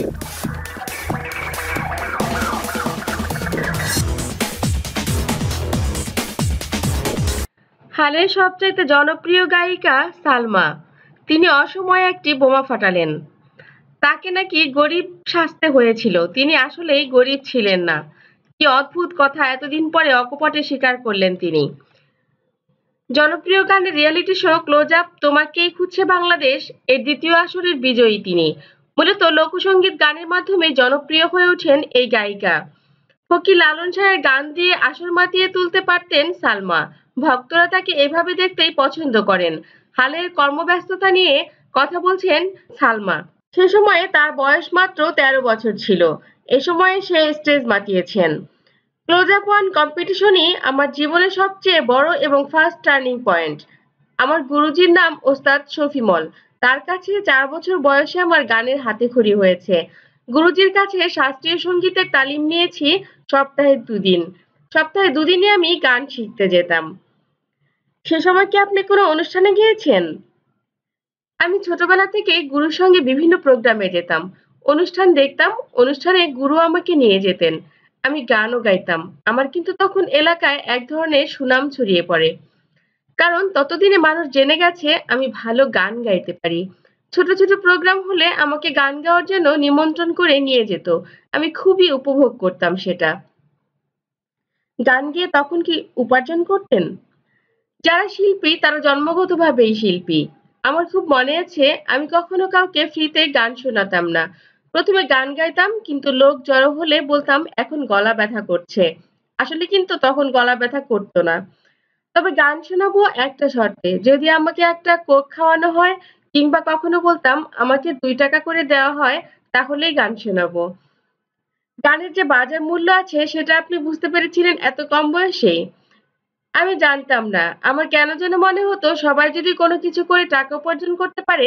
হালের সবচাইতে জনপ্রিয় গায়িকা সালমা তিনি অসময়ে একটি বোমা ফাটালেন তাকে নাকি গরিব শাস্তে হয়েছিল তিনি আসলেই গরিব ছিলেন না কি অদ্ভুত কথা এতদিন পরে অকপটে স্বীকার করলেন তিনি জনপ্রিয় গানের রিয়েলিটি শো ক্লোজ আপ তোমাকেই খুঁজছে বাংলাদেশ এর দ্বিতীয় আসরের বিজয়ী তিনি মূলত লোকসঙ্গীত গানের মাধ্যমে জনপ্রিয় হয়ে ওঠেন এই গায়িকা ফকির লালন শাহের গান দিয়ে আসর মাতিয়ে তুলতে পারতেন সালমা ভক্তরা তাকে এভাবে দেখতেই পছন্দ করেন হালের কর্মব্যস্ততা নিয়ে কথা বলছেন সালমা সে সময়ে তার বয়স মাত্র ১৩ বছর ছিল এ সময়ে সে স্টেজ মাতিয়েছেন ক্লোজ আপ ওয়ান কম্পিটিশনই আমার জীবনের সবচেয়ে বড় এবং ফার্স্ট টার্নিং পয়েন্ট আমার গুরুজির নাম ওস্তাদ শফিমল তার কাছে চার বছর বয়সে আমার গানের হাতে খড়ি হয়েছে গুরুজির কাছে শাস্ত্রীয় সঙ্গীতের তালিম নিয়েছি সপ্তাহে দুদিন সপ্তাহে দুদিনে আমি গান শিখতে যেতাম সে সময় কি আপনি কোনো অনুষ্ঠানে গিয়েছেন আমি ছোটবেলা থেকে গুরুর সঙ্গে বিভিন্ন প্রোগ্রামে যেতাম অনুষ্ঠান দেখতাম অনুষ্ঠানে গুরু আমাকে নিয়ে যেতেন আমি গানও গাইতাম আমার কিন্তু তখন এলাকায় এক ধরনের সুনাম ছড়িয়ে পড়ে কারণ ততদিনে মানুষ জেনে গেছে আমি ভালো গান গাইতে পারি ছোট ছোট প্রোগ্রাম হলে আমাকে গান গাওয়ার জন্য নিমন্ত্রণ করে নিয়ে যেত আমি খুবই উপভোগ করতাম সেটা গান গিয়ে তখন কি উপার্জন করতেন যারা শিল্পী তারা জন্মগতভাবেই শিল্পী আমার খুব মনে আছে আমি কখনো কাউকে ফ্রিতে গান শোনাতাম না প্রথমে গান গাইতাম কিন্তু লোক জড়ো হলে বলতাম এখন গলা ব্যথা করছে আসলে কিন্তু তখন গলা ব্যথা করতো না তবে গান শোনাবো একটা শর্তে যদি আমাকে একটা কোক খাওয়ানো হয় কিংবা কখনো বলতাম আমাকে দুই টাকা করে দেওয়া হয় তাহলেই গান শোনাবো গানের যে বাজার মূল্য আছে সেটা আপনি বুঝতে পেরেছিলেন এত কম বয়সেই আমি জানতাম না আমার কেন যেন মনে হতো সবাই যদি কোনো কিছু করে টাকা উপার্জন করতে পারে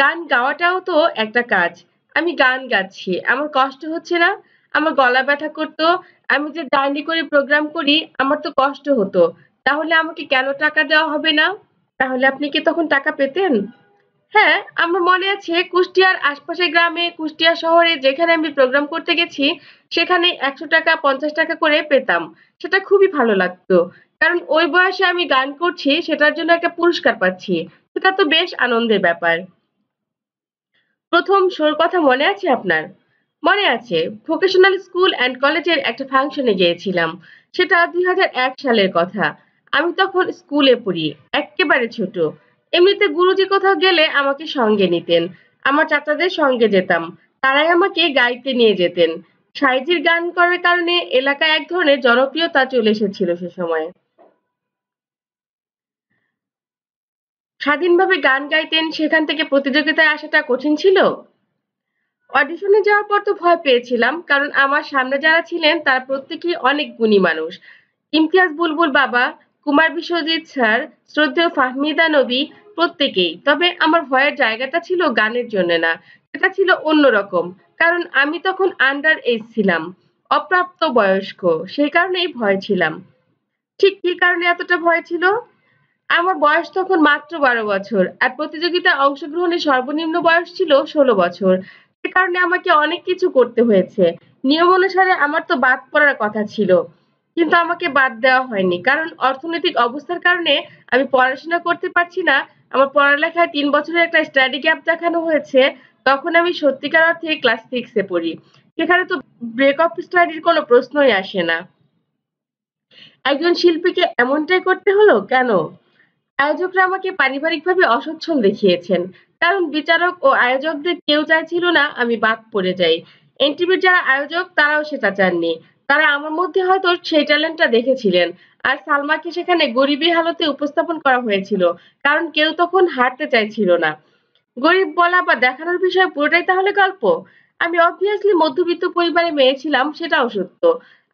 গান গাওয়াটাও তো একটা কাজ আমি গান গাচ্ছি আমার কষ্ট হচ্ছে না আমার গলা ব্যথা করতো আমি যে ডাইনি করে প্রোগ্রাম করি আমার তো কষ্ট হতো তাহলে আমাকে কেন টাকা দেওয়া হবে না তাহলে আপনি কি তখন টাকা পেতেন হ্যাঁ আমার মনে আছে কুষ্টিয়ার আশপাশের গ্রামে কুষ্টিয়া শহরে যেখানে আমি প্রোগ্রাম করতে গেছি সেখানে একশো টাকা পঞ্চাশ টাকা করে পেতাম সেটা খুবই ভালো লাগতো কারণ ওই বয়সে আমি গান করছি সেটার জন্য একটা পুরস্কার পাচ্ছি সেটা তো বেশ আনন্দের ব্যাপার প্রথম শোর কথা মনে আছে আপনার মনে আছে ভোকেশনাল স্কুল অ্যান্ড কলেজের একটা ফাংশনে গিয়েছিলাম সেটা দুই সালের কথা আমি তখন স্কুলে পড়ি একেবারে ছোট এমনিতে গুরুজি কোথাও গেলে আমাকে সঙ্গে নিতেন আমার চাচাদের সঙ্গে যেতাম তারাই আমাকে গাইতে নিয়ে যেতেন সাইজির গান করার কারণে এলাকায় এক ধরনের জনপ্রিয়তা চলে এসেছিল সে সময় স্বাধীনভাবে গান গাইতেন সেখান থেকে প্রতিযোগিতায় আসাটা কঠিন ছিল অডিশনে যাওয়ার পর তো ভয় পেয়েছিলাম কারণ আমার সামনে যারা ছিলেন তারা প্রত্যেকেই অনেক গুণী মানুষ ইমতিয়াজ বুলবুল বাবা কুমার বিশ্বজিৎ স্যার শ্রদ্ধেয় ফাহমিদা নবী প্রত্যেকেই তবে আমার ভয়ের জায়গাটা ছিল গানের জন্য না এটা ছিল অন্যরকম কারণ আমি তখন আন্ডার এজ ছিলাম অপ্রাপ্ত বয়স্ক সেই কারণেই ভয় ছিলাম ঠিক কি কারণে এতটা ভয় ছিল আমার বয়স তখন মাত্র বারো বছর আর প্রতিযোগিতায় অংশগ্রহণের সর্বনিম্ন বয়স ছিল ষোলো বছর সে কারণে আমাকে অনেক কিছু করতে হয়েছে নিয়ম অনুসারে আমার তো বাদ পড়ার কথা ছিল কিন্তু আমাকে বাদ দেওয়া হয়নি কারণ অর্থনৈতিক অবস্থার কারণে আমি পড়াশোনা করতে পারছি না আমার পড়ালেখায় তিন বছরের একটা স্টাডি গ্যাপ দেখানো হয়েছে তখন আমি সত্যিকার অর্থে ক্লাস সিক্সে পড়ি সেখানে তো ব্রেক অফ স্টাডির কোনো প্রশ্নই আসে না একজন শিল্পীকে এমনটাই করতে হলো কেন আয়োজকরা আমাকে পারিবারিকভাবে অসচ্ছল দেখিয়েছেন কারণ বিচারক ও আয়োজকদের কেউ চাইছিল না আমি বাদ পড়ে যাই এনটিভির যারা আয়োজক তারাও সেটা চাননি তারা আমার মধ্যে হয়তো সেই ট্যালেন্টটা দেখেছিলেন আর সালমাকে সেখানে গরিবী হালতে উপস্থাপন করা হয়েছিল কারণ কেউ তখন হারতে চাইছিল না গরিব বলা বা দেখানোর বিষয় পুরোটাই তাহলে গল্প আমি অবভিয়াসলি মধ্যবিত্ত পরিবারে মেয়ে ছিলাম সেটাও সত্য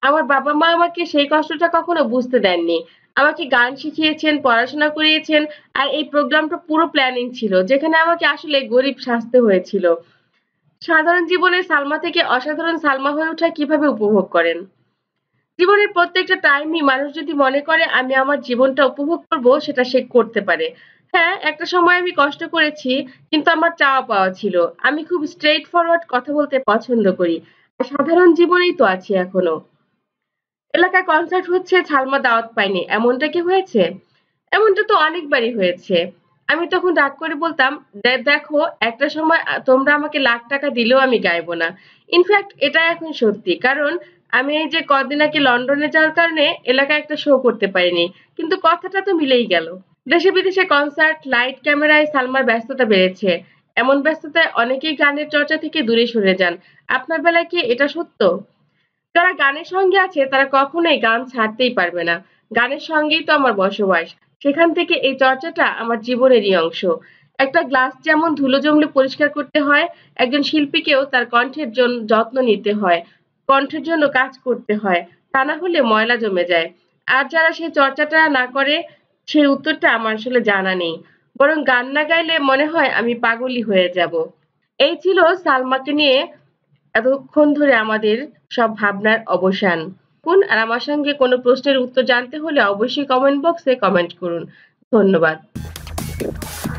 আমার বাবা মা আমাকে সেই কষ্টটা কখনো বুঝতে দেননি আমাকে গান শিখিয়েছেন পড়াশোনা করিয়েছেন আর এই প্রোগ্রামটা পুরো প্ল্যানিং ছিল যেখানে আমাকে আসলে গরিব সাজতে হয়েছিল সাধারণ জীবনে সালমা থেকে অসাধারণ সালমা হয়ে ওঠা কিভাবে উপভোগ করেন জীবনের প্রত্যেকটা টাইমই মানুষ যদি মনে করে আমি আমার জীবনটা উপভোগ করব সেটা সে করতে পারে হ্যাঁ একটা সময় আমি কষ্ট করেছি কিন্তু আমার চাওয়া পাওয়া ছিল আমি খুব স্ট্রেট ফরওয়ার্ড কথা বলতে পছন্দ করি সাধারণ জীবনেই তো আছি এখনো এলাকায় কনসার্ট হচ্ছে ছালমা দাওয়াত পায়নি এমনটা কি হয়েছে এমনটা তো অনেকবারই হয়েছে আমি তখন রাগ করে বলতাম দেখো একটা সময় তোমরা আমাকে লাখ টাকা দিলেও আমি গাইব না ইনফ্যাক্ট এটা এখন সত্যি কারণ আমি এই যে কদিন আগে লন্ডনে যাওয়ার কারণে এলাকায় একটা শো করতে পারিনি কিন্তু কথাটা তো মিলেই গেল দেশে বিদেশে কনসার্ট লাইট ক্যামেরায় সালমার ব্যস্ততা বেড়েছে এমন ব্যস্ততায় অনেকেই গানের চর্চা থেকে দূরে সরে যান আপনার বেলায় কি এটা সত্য যারা গানের সঙ্গে আছে তারা কখনোই গান ছাড়তেই পারবে না গানের সঙ্গেই তো আমার বসবাস সেখান থেকে এই চর্চাটা আমার জীবনেরই অংশ একটা গ্লাস যেমন ধুলো জমলে পরিষ্কার করতে হয় একজন শিল্পীকেও তার কণ্ঠের জন্য যত্ন নিতে হয় কণ্ঠের জন্য কাজ করতে হয় তা না হলে ময়লা জমে যায় আর যারা সেই চর্চাটা না করে সেই উত্তরটা আমার আসলে জানা নেই বরং গান না গাইলে মনে হয় আমি পাগলই হয়ে যাব এই ছিল সালমাকে নিয়ে এতক্ষণ ধরে আমাদের সব ভাবনার অবসান থাকুন আর আমার সঙ্গে কোনো প্রশ্নের উত্তর জানতে হলে অবশ্যই কমেন্ট বক্সে কমেন্ট করুন ধন্যবাদ